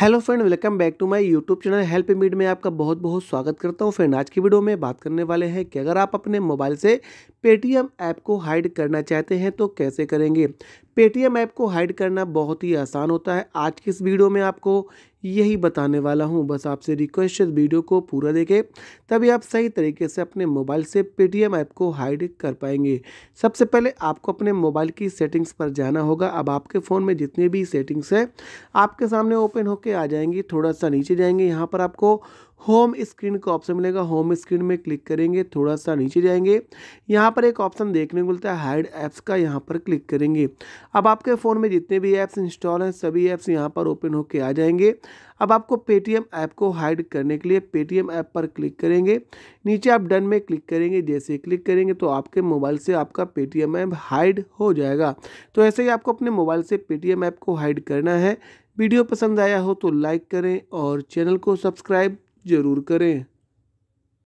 hello friend welcome back to my YouTube channel help मीड में आपका बहुत बहुत स्वागत करता हूं फ्रेंड आज की वीडियो में बात करने वाले हैं कि अगर आप अपने मोबाइल से पेटीएम ऐप को हाइड करना चाहते हैं तो कैसे करेंगे पेटीएम ऐप को हाइड करना बहुत ही आसान होता है आज की इस वीडियो में आपको यही बताने वाला हूं बस आपसे रिक्वेस्ट है वीडियो को पूरा देखें तभी आप सही तरीके से अपने मोबाइल से पेटीएम ऐप को हाइड कर पाएंगे सबसे पहले आपको अपने मोबाइल की सेटिंग्स पर जाना होगा अब आपके फ़ोन में जितनी भी सेटिंग्स हैं आपके सामने ओपन होकर आ जाएंगी थोड़ा सा नीचे जाएंगे यहाँ पर आपको होम स्क्रीन का ऑप्शन मिलेगा होम स्क्रीन में क्लिक करेंगे थोड़ा सा नीचे जाएंगे यहाँ पर एक ऑप्शन देखने को मिलता है हाइड ऐप्स का यहाँ पर क्लिक करेंगे अब आपके फ़ोन में जितने भी ऐप्स इंस्टॉल हैं सभी ऐप्स यहाँ पर ओपन होकर आ जाएंगे अब आपको पेटीएम ऐप को हाइड करने के लिए पेटीएम ऐप पर क्लिक करेंगे नीचे आप डन में क्लिक करेंगे जैसे क्लिक करेंगे तो आपके मोबाइल से आपका पेटीएम ऐप हाइड हो जाएगा तो ऐसे ही आपको अपने मोबाइल से पेटीएम ऐप को हाइड करना है वीडियो पसंद आया हो तो लाइक करें और चैनल को सब्सक्राइब जरूर करें